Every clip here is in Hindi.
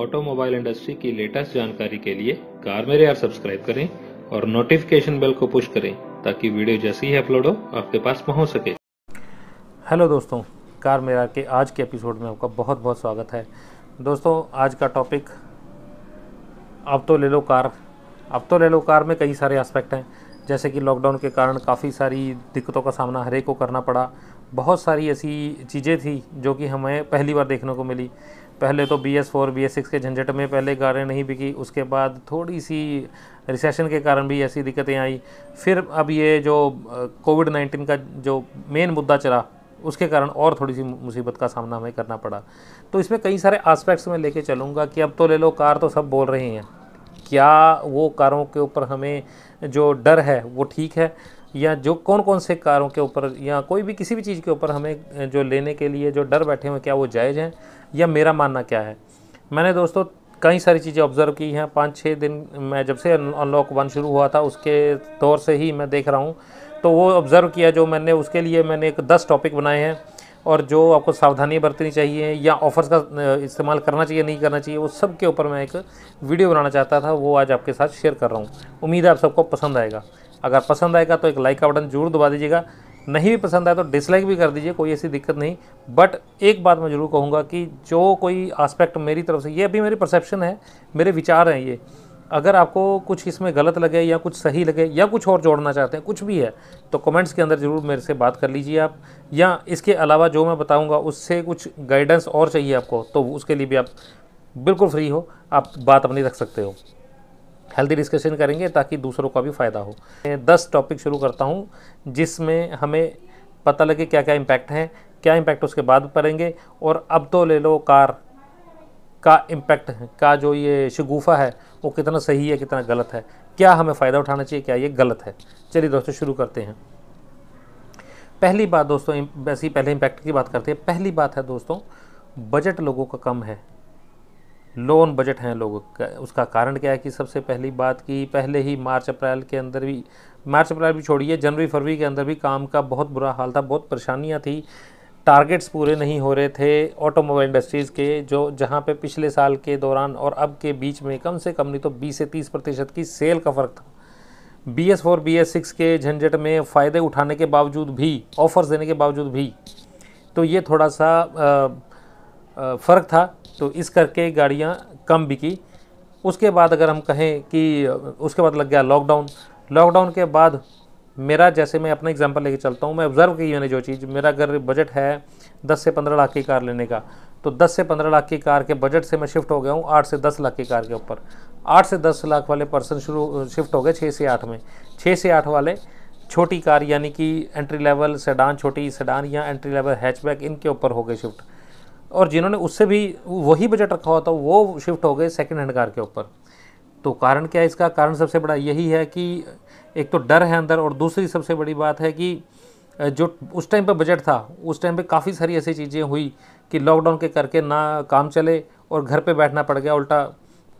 ऑटोमोबाइल इंडस्ट्री की लेटेस्ट जानकारी के लिए कार मेरे यार सब्सक्राइब करें और नोटिफिकेशन बेल को पुश करें ताकि वीडियो जैसे ही अपलोड हो आपके पास पहुंच सके हेलो दोस्तों कार मेरा के आज के एपिसोड में आपका बहुत बहुत स्वागत है दोस्तों आज का टॉपिक अब तो ले लो कार अब तो ले लो कार में कई सारे एस्पेक्ट हैं जैसे कि लॉकडाउन के कारण काफ़ी सारी दिक्कतों का सामना हरेक को करना पड़ा बहुत सारी ऐसी चीज़ें थी जो कि हमें पहली बार देखने को मिली पहले तो B S four B S six के झंझट में पहले गाड़ियाँ नहीं बिकी उसके बाद थोड़ी सी रिसेशन के कारण भी ऐसी दिक्कतें आई फिर अब ये जो कोविड नाइन्टीन का जो मेन मुद्दा चला उसके कारण और थोड़ी सी मुसीबत का सामना हमें करना पड़ा तो इसमें कई सारे आस्पेक्ट्स में लेके चलूँगा कि अब तो ले लो कार तो सब बोल रहे हैं क्या वो कारों के ऊपर हमें जो डर है वो ठीक है या जो कौन कौन से कारों के ऊपर या कोई भी किसी भी चीज़ के ऊपर हमें जो लेने के लिए जो डर बैठे हुए क्या वो जायज़ हैं या मेरा मानना क्या है मैंने दोस्तों कई सारी चीज़ें ऑब्ज़र्व की हैं पाँच छः दिन मैं जब से अनलॉक वन शुरू हुआ था उसके दौर से ही मैं देख रहा हूँ तो वो ऑब्ज़र्व किया जो मैंने उसके लिए मैंने एक दस टॉपिक बनाए हैं और जो आपको सावधानी बरतनी चाहिए या ऑफ़र्स का इस्तेमाल करना चाहिए नहीं करना चाहिए वो सब के ऊपर मैं एक वीडियो बनाना चाहता था वो आज आपके साथ शेयर कर रहा हूँ उम्मीद है आप सबको पसंद आएगा अगर पसंद आएगा तो एक लाइक का बटन जरूर दबा दीजिएगा नहीं भी पसंद आए तो डिसलाइक भी कर दीजिए कोई ऐसी दिक्कत नहीं बट एक बात मैं ज़रूर कहूँगा कि जो कोई आस्पेक्ट मेरी तरफ से ये अभी मेरी परसेप्शन है मेरे विचार हैं ये अगर आपको कुछ इसमें गलत लगे या कुछ सही लगे या कुछ और जोड़ना चाहते हैं कुछ भी है तो कमेंट्स के अंदर ज़रूर मेरे से बात कर लीजिए आप या इसके अलावा जो मैं बताऊंगा उससे कुछ गाइडेंस और चाहिए आपको तो उसके लिए भी आप बिल्कुल फ्री हो आप बात अपनी रख सकते हो हेल्दी डिस्कशन करेंगे ताकि दूसरों का भी फ़ायदा हो मैं दस टॉपिक शुरू करता हूँ जिसमें हमें पता लगे क्या क्या इम्पैक्ट हैं क्या इम्पैक्ट उसके बाद पड़ेंगे और अब तो ले लो कार का इम्पैक्ट का जो ये शगुफ़ा है वो कितना सही है कितना गलत है क्या हमें फ़ायदा उठाना चाहिए क्या ये गलत है चलिए दोस्तों शुरू करते हैं पहली बात दोस्तों वैसे ही पहले इम्पैक्ट की बात करते हैं पहली बात है दोस्तों बजट लोगों का कम है लोन बजट हैं लोगों का उसका कारण क्या है कि सबसे पहली बात कि पहले ही मार्च अप्रैल के अंदर भी मार्च अप्रैल भी छोड़िए जनवरी फरवरी के अंदर भी काम का बहुत बुरा हाल था बहुत परेशानियाँ थी टारगेट्स पूरे नहीं हो रहे थे ऑटोमोबाइल इंडस्ट्रीज़ के जो जहाँ पे पिछले साल के दौरान और अब के बीच में कम से कम नहीं तो 20 से 30 प्रतिशत की सेल का फ़र्क था B S four B S six के झंझट में फ़ायदे उठाने के बावजूद भी ऑफ़र्स देने के बावजूद भी तो ये थोड़ा सा फ़र्क था तो इस करके गाड़ियाँ कम बिकी उसके बाद अगर हम कहें कि उसके बाद लग गया लॉकडाउन लॉकडाउन के बाद मेरा जैसे मैं अपना एग्जांपल लेके चलता हूँ मैं ऑब्जर्व की मैंने जो चीज़ मेरा अगर बजट है दस से पंद्रह लाख की कार लेने का तो दस से पंद्रह लाख की कार के बजट से मैं शिफ्ट हो गया हूँ आठ से दस लाख की कार के ऊपर आठ से दस लाख वाले पर्सन शुरू शिफ्ट हो गए छः से आठ में छः से आठ वाले छोटी कार यानी कि एंट्री लेवल सेडान छोटी सेडान या एंट्री लेवल हैचबैक इनके ऊपर हो गए शिफ्ट और जिन्होंने उससे भी वही बजट रखा हुआ था वो शिफ्ट हो गए सेकेंड हैंड कार के ऊपर तो कारण क्या है इसका कारण सबसे बड़ा यही है कि एक तो डर है अंदर और दूसरी सबसे बड़ी बात है कि जो उस टाइम पर बजट था उस टाइम पर काफ़ी सारी ऐसी चीज़ें हुई कि लॉकडाउन के करके ना काम चले और घर पे बैठना पड़ गया उल्टा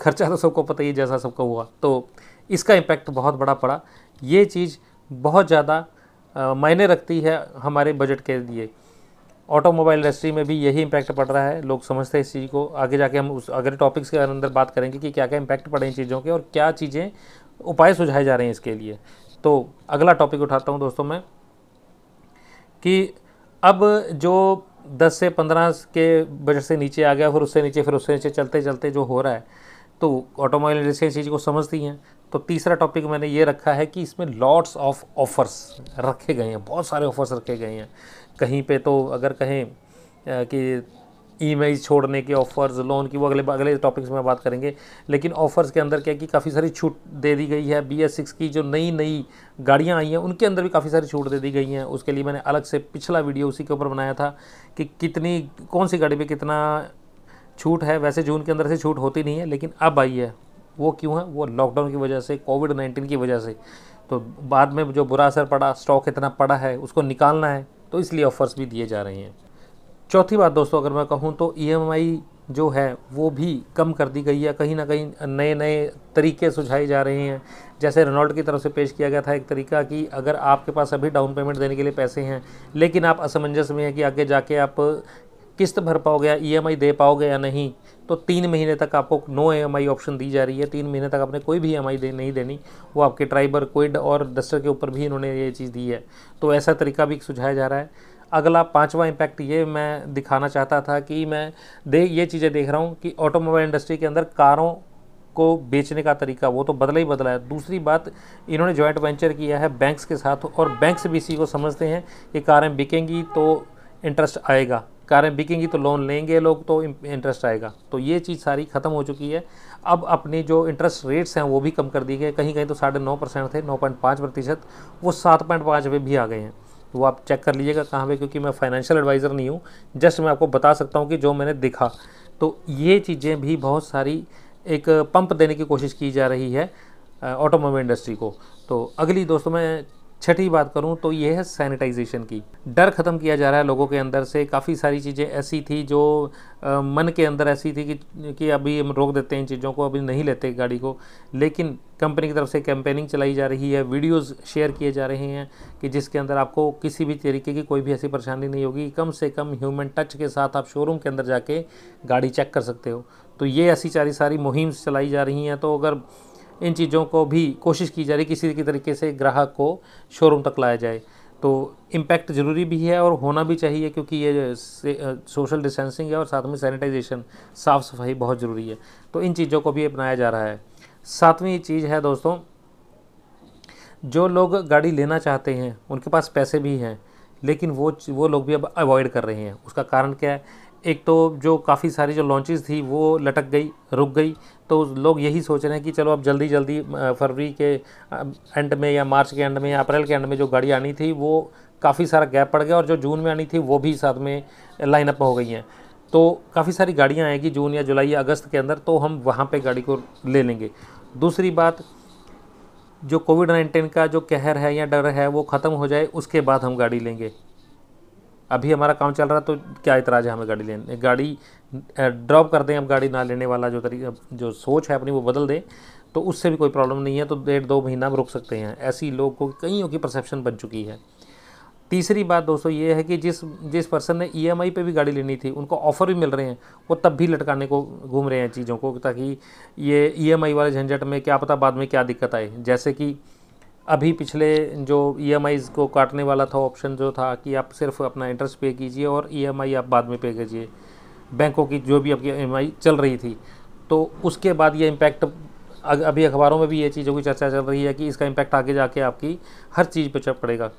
खर्चा तो सबको पता ही जैसा सबको हुआ तो इसका इम्पैक्ट बहुत बड़ा पड़ा ये चीज़ बहुत ज़्यादा मायने रखती है हमारे बजट के लिए ऑटोमोबाइल इंडस्ट्री में भी यही इम्पैक्ट पड़ रहा है लोग समझते हैं इस चीज़ को आगे जाके हम उस अगले टॉपिक्स के अंदर बात करेंगे कि क्या क्या इम्पैक्ट पड़े इन चीज़ों के और क्या चीज़ें उपाय सुझाए जा रहे हैं इसके लिए तो अगला टॉपिक उठाता हूँ दोस्तों मैं कि अब जो 10 से 15 के बजट से नीचे आ गया फिर उससे नीचे फिर उससे नीचे चलते चलते जो हो रहा है तो ऑटोमोबाइल इंडस्ट्री इस चीज़ को समझती हैं तो तीसरा टॉपिक मैंने ये रखा है कि इसमें लॉट्स ऑफ ऑफ़र्स रखे गए हैं बहुत सारे ऑफ़र्स रखे गए हैं कहीं पे तो अगर कहें कि ई छोड़ने के ऑफ़र्स लोन की वो अगले अगले टॉपिक्स में बात करेंगे लेकिन ऑफ़र्स के अंदर क्या कि काफ़ी सारी छूट दे दी गई है बी एस सिक्स की जो नई नई गाड़ियाँ आई हैं उनके अंदर भी काफ़ी सारी छूट दे दी गई हैं उसके लिए मैंने अलग से पिछला वीडियो उसी के ऊपर बनाया था कि कितनी कौन सी गाड़ी पे कितना छूट है वैसे जून के अंदर से छूट होती नहीं है लेकिन अब आई है वो क्यों है वो लॉकडाउन की वजह से कोविड नाइन्टीन की वजह से तो बाद में जो बुरा असर पड़ा स्टॉक इतना पड़ा है उसको निकालना है तो इसलिए ऑफ़र्स भी दिए जा रहे हैं चौथी बात दोस्तों अगर मैं कहूँ तो ई e जो है वो भी कम कर दी गई है कहीं ना कहीं नए नए तरीके सुझाए जा रहे हैं जैसे रोनाल्ड की तरफ से पेश किया गया था एक तरीका कि अगर आपके पास अभी डाउन पेमेंट देने के लिए पैसे हैं लेकिन आप असमंजस में हैं कि आगे जाके आप किस्त भर पाओगे या ईएमआई e दे पाओगे या नहीं तो तीन महीने तक आपको नो ईएमआई ऑप्शन दी जा रही है तीन महीने तक आपने कोई भी ई e दे नहीं देनी वो आपके ट्राइबर कोइड और डस्टर के ऊपर भी इन्होंने ये चीज़ दी है तो ऐसा तरीका भी सुझाया जा रहा है अगला पांचवा इम्पैक्ट ये मैं दिखाना चाहता था कि मैं दे ये चीज़ें देख रहा हूँ कि ऑटोमोबाइल इंडस्ट्री के अंदर कारों को बेचने का तरीका वो तो बदला ही बदला है दूसरी बात इन्होंने जॉइंट वेंचर किया है बैंक्स के साथ और बैंक्स भी इसी को समझते हैं कि कारें बिकेंगी तो इंटरेस्ट आएगा कारें बिकेंगी तो लोन लेंगे लोग तो इंटरेस्ट आएगा तो ये चीज़ सारी ख़त्म हो चुकी है अब अपनी जो इंटरेस्ट रेट्स हैं वो भी कम कर दिए गए कहीं कहीं तो साढ़े नौ परसेंट थे नौ पॉइंट पाँच प्रतिशत वो सात पॉइंट पाँच पे भी आ गए हैं तो वो आप चेक कर लीजिएगा कहाँ पे क्योंकि मैं फाइनेंशियल एडवाइज़र नहीं हूँ जस्ट मैं आपको बता सकता हूँ कि जो मैंने दिखा तो ये चीज़ें भी बहुत सारी एक पंप देने की कोशिश की जा रही है ऑटोमोबाइल इंडस्ट्री को तो अगली दोस्तों मैं छठी बात करूं तो ये है सैनिटाइजेशन की डर ख़त्म किया जा रहा है लोगों के अंदर से काफ़ी सारी चीज़ें ऐसी थी जो आ, मन के अंदर ऐसी थी कि कि अभी हम रोक देते हैं इन चीज़ों को अभी नहीं लेते गाड़ी को लेकिन कंपनी की तरफ से कैंपेनिंग चलाई जा रही है वीडियोस शेयर किए जा रहे हैं कि जिसके अंदर आपको किसी भी तरीके की कोई भी ऐसी परेशानी नहीं होगी कम से कम ह्यूमन टच के साथ आप शोरूम के अंदर जाके गाड़ी चेक कर सकते हो तो ये ऐसी सारी सारी मुहिम चलाई जा रही हैं तो अगर इन चीज़ों को भी कोशिश की जा रही है किसी के तरीके से ग्राहक को शोरूम तक लाया जाए तो इम्पैक्ट ज़रूरी भी है और होना भी चाहिए क्योंकि ये सोशल डिस्टेंसिंग है और साथ में सैनिटाइजेशन साफ़ सफाई बहुत ज़रूरी है तो इन चीज़ों को भी अपनाया जा रहा है सातवीं चीज़ है दोस्तों जो लोग गाड़ी लेना चाहते हैं उनके पास पैसे भी हैं लेकिन वो वो लोग भी अब अवॉइड कर रहे हैं उसका कारण क्या है एक तो जो काफ़ी सारी जो लॉन्चेस थी वो लटक गई रुक गई तो लोग यही सोच रहे हैं कि चलो अब जल्दी जल्दी फरवरी के एंड में या मार्च के एंड में या अप्रैल के एंड में जो गाड़ी आनी थी वो काफ़ी सारा गैप पड़ गया और जो जून में आनी थी वो भी साथ में लाइनअप हो गई हैं तो काफ़ी सारी गाड़ियाँ आएगी जून या जुलाई या अगस्त के अंदर तो हम वहाँ पर गाड़ी को ले लेंगे दूसरी बात जो कोविड नाइन्टीन का जो कहर है या डर है वो ख़त्म हो जाए उसके बाद हम गाड़ी लेंगे अभी हमारा काम चल रहा है तो क्या इतराज़ है हमें गाड़ी लेने गाड़ी ड्रॉप कर दें अब गाड़ी ना लेने वाला जो तरीका जो सोच है अपनी वो बदल दें तो उससे भी कोई प्रॉब्लम नहीं है तो डेढ़ दो महीना हम रुक सकते हैं ऐसी लोग को कईयों की परसेप्शन बन चुकी है तीसरी बात दोस्तों ये है कि जिस जिस पर्सन ने ई e पे भी गाड़ी लेनी थी उनको ऑफ़र भी मिल रहे हैं वो तब भी लटकाने को घूम रहे हैं चीज़ों को ताकि ये ई e वाले झंझट में क्या पता बाद में क्या दिक्कत आए जैसे कि अभी पिछले जो ई e को काटने वाला था ऑप्शन जो था कि आप सिर्फ अपना इंटरेस्ट पे कीजिए और ई e आप बाद में पे कीजिए बैंकों की जो भी आपकी ई e चल रही थी तो उसके बाद ये इम्पैक्ट अभी अखबारों में भी ये चीज़ों की चर्चा चल रही है कि इसका इम्पैक्ट आगे जाके आपकी हर चीज़ पर चप पड़ेगा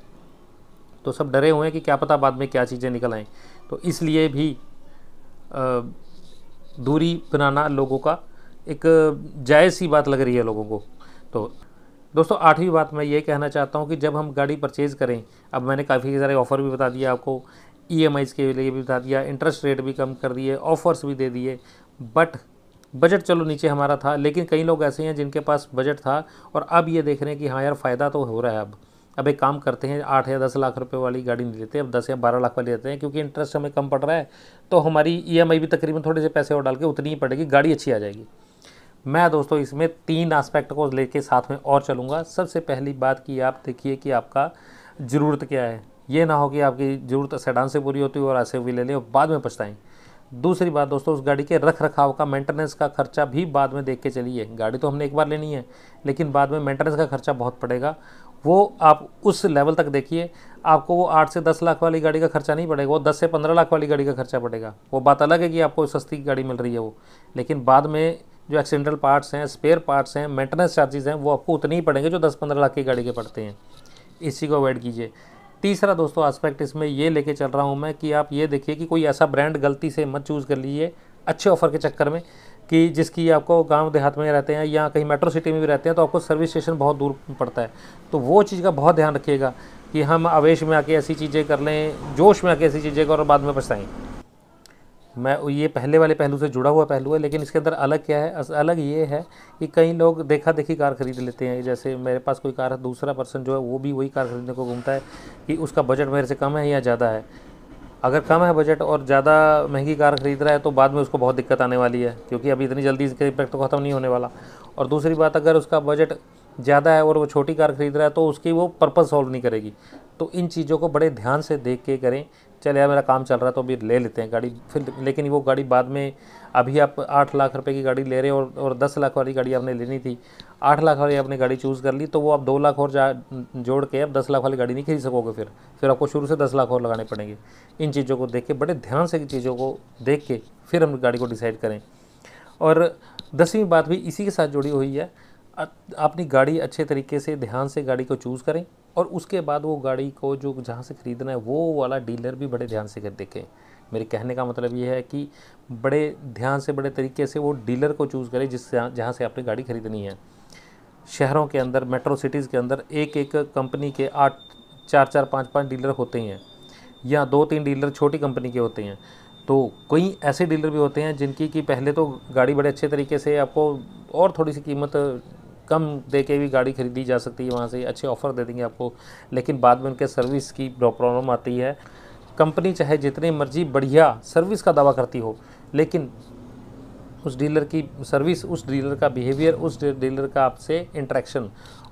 तो सब डरे हुए हैं कि क्या पता बाद में क्या चीज़ें निकल आएँ तो इसलिए भी दूरी बनाना लोगों का एक जायज़ सी बात लग रही है लोगों को तो दोस्तों आठवीं बात मैं ये कहना चाहता हूँ कि जब हम गाड़ी परचेज़ करें अब मैंने काफ़ी सारे ऑफ़र भी बता दिए आपको ई e के लिए भी बता दिया इंटरेस्ट रेट भी कम कर दिए ऑफ़र्स भी दे दिए बट बजट चलो नीचे हमारा था लेकिन कई लोग ऐसे हैं जिनके पास बजट था और अब ये देख रहे हैं कि हाँ यार फ़ायदा तो हो रहा है अब अब एक काम करते हैं आठ या दस लाख रुपए वाली गाड़ी नहीं लेते अब दस या बारह लाख वाली लेते हैं क्योंकि इंटरेस्ट हमें कम पड़ रहा है तो हमारी ई e भी तकरीबन थोड़े से पैसे और डाल के उतनी ही पड़ेगी गाड़ी अच्छी आ जाएगी मैं दोस्तों इसमें तीन आस्पेक्ट को लेके साथ में और चलूँगा सबसे पहली बात कि आप देखिए कि आपका ज़रूरत क्या है ये ना हो कि आपकी ज़रूरत सेडान से पूरी होती हो और ऐसे भी ले लें बाद में पछताएँ दूसरी बात दोस्तों उस गाड़ी के रख रखाव का मेंटेनेंस का खर्चा भी बाद में देख के चलिए गाड़ी तो हमने एक बार लेनी है लेकिन बाद में मेंटेनेंस का खर्चा बहुत पड़ेगा वो आप उस लेवल तक देखिए आपको वो आठ से दस लाख वाली गाड़ी का खर्चा नहीं पड़ेगा वो दस से पंद्रह लाख वाली गाड़ी का खर्चा पड़ेगा वो बात अलग है कि आपको सस्ती गाड़ी मिल रही है वो लेकिन बाद में जो एक्सीडेंटल पार्ट्स हैं स्पेयर पार्ट्स हैं मेंटेनेंस चार्जेज हैं वो आपको उतने ही पड़ेंगे जो दस पंद्रह लाख की गाड़ी के पड़ते हैं इसी को अवॉइड कीजिए तीसरा दोस्तों आस्पेक्ट इसमें ये लेके चल रहा हूँ मैं कि आप ये देखिए कि कोई ऐसा ब्रांड गलती से मत चूज़ कर लीजिए अच्छे ऑफर के चक्कर में कि जिसकी आपको गांव देहात में रहते हैं या कहीं मेट्रो सिटी में भी रहते हैं तो आपको सर्विस स्टेशन बहुत दूर पड़ता है तो वो चीज़ का बहुत ध्यान रखिएगा कि हम आवेश में आके ऐसी चीज़ें कर लें जोश में आके ऐसी चीज़ें करें और बाद में पछताएँ मैं ये पहले वाले पहलू से जुड़ा हुआ पहलू है लेकिन इसके अंदर अलग क्या है अलग ये है कि कई लोग देखा देखी कार खरीद लेते हैं जैसे मेरे पास कोई कार है दूसरा पर्सन जो है वो भी वही कार खरीदने को घूमता है कि उसका बजट मेरे से कम है या ज़्यादा है अगर कम है बजट और ज़्यादा महंगी कार खरीद रहा है तो बाद में उसको बहुत दिक्कत आने वाली है क्योंकि अभी इतनी जल्दी इसके इम्पैक्ट तो ख़त्म नहीं होने वाला और दूसरी बात अगर उसका बजट ज़्यादा है और वो छोटी कार खरीद रहा है तो उसकी वो पर्पज़ सॉल्व नहीं करेगी तो इन चीज़ों को बड़े ध्यान से देख के करें चले यार मेरा काम चल रहा है तो अभी ले लेते हैं गाड़ी फिर लेकिन वो गाड़ी बाद में अभी आप आठ लाख रुपए की गाड़ी ले रहे हो और, और दस लाख वाली गाड़ी आपने लेनी थी आठ लाख वाली आपने गाड़ी चूज़ कर ली तो वो आप दो लाख और जा जोड़ के आप दस लाख वाली गाड़ी नहीं खरीद सकोगे फिर फिर आपको शुरू से दस लाख और लगाने पड़ेंगे इन चीज़ों को देख के बड़े ध्यान से चीज़ों को देख के फिर हम गाड़ी को डिसाइड करें और दसवीं बात भी इसी के साथ जुड़ी हुई है अपनी गाड़ी अच्छे तरीके से ध्यान से गाड़ी को चूज़ करें और उसके बाद वो गाड़ी को जो जहाँ से ख़रीदना है वो वाला डीलर भी बड़े ध्यान से कर देखें मेरे कहने का मतलब ये है कि बड़े ध्यान से बड़े तरीके से वो डीलर को चूज़ करें जिससे जहाँ से आपने गाड़ी ख़रीदनी है शहरों के अंदर मेट्रो सिटीज़ के अंदर एक एक कंपनी के आठ चार चार पाँच पाँच डीलर होते हैं या दो तीन डीलर छोटी कंपनी के होते हैं तो कई ऐसे डीलर भी होते हैं जिनकी कि पहले तो गाड़ी बड़े अच्छे तरीके से आपको और थोड़ी सी कीमत कम दे के भी गाड़ी खरीदी जा सकती है वहाँ से अच्छे ऑफ़र दे देंगे आपको लेकिन बाद में उनके सर्विस की प्रॉब्लम आती है कंपनी चाहे जितनी मर्जी बढ़िया सर्विस का दावा करती हो लेकिन उस डीलर की सर्विस उस डीलर का बिहेवियर उस डीलर का आपसे इंट्रैक्शन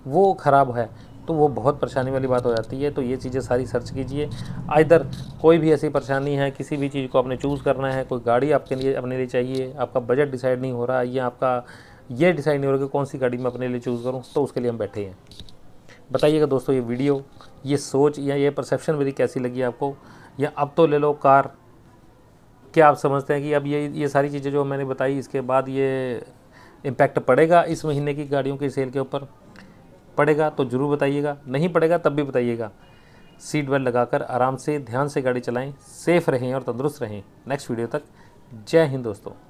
वो ख़राब है तो वो बहुत परेशानी वाली बात हो जाती है तो ये चीज़ें सारी सर्च कीजिए आइधर कोई भी ऐसी परेशानी है किसी भी चीज़ को आपने चूज़ करना है कोई गाड़ी आपके लिए अपने लिए चाहिए आपका बजट डिसाइड नहीं हो रहा या आपका ये डिसाइड नहीं हो रहा कि कौन सी गाड़ी मैं अपने लिए चूज़ करूँ तो उसके लिए हम बैठे हैं बताइएगा दोस्तों ये वीडियो ये सोच या ये परसेप्शन मेरी कैसी लगी आपको या अब तो ले लो कार क्या आप समझते हैं कि अब ये ये सारी चीज़ें जो मैंने बताई इसके बाद ये इम्पैक्ट पड़ेगा इस महीने की गाड़ियों की सेल के ऊपर पड़ेगा तो ज़रूर बताइएगा नहीं पड़ेगा तब भी बताइएगा सीट बेल्ट लगाकर आराम से ध्यान से गाड़ी चलाएं सेफ़ रहें और तंदुरुस्त रहें नेक्स्ट वीडियो तक जय हिंद दोस्तों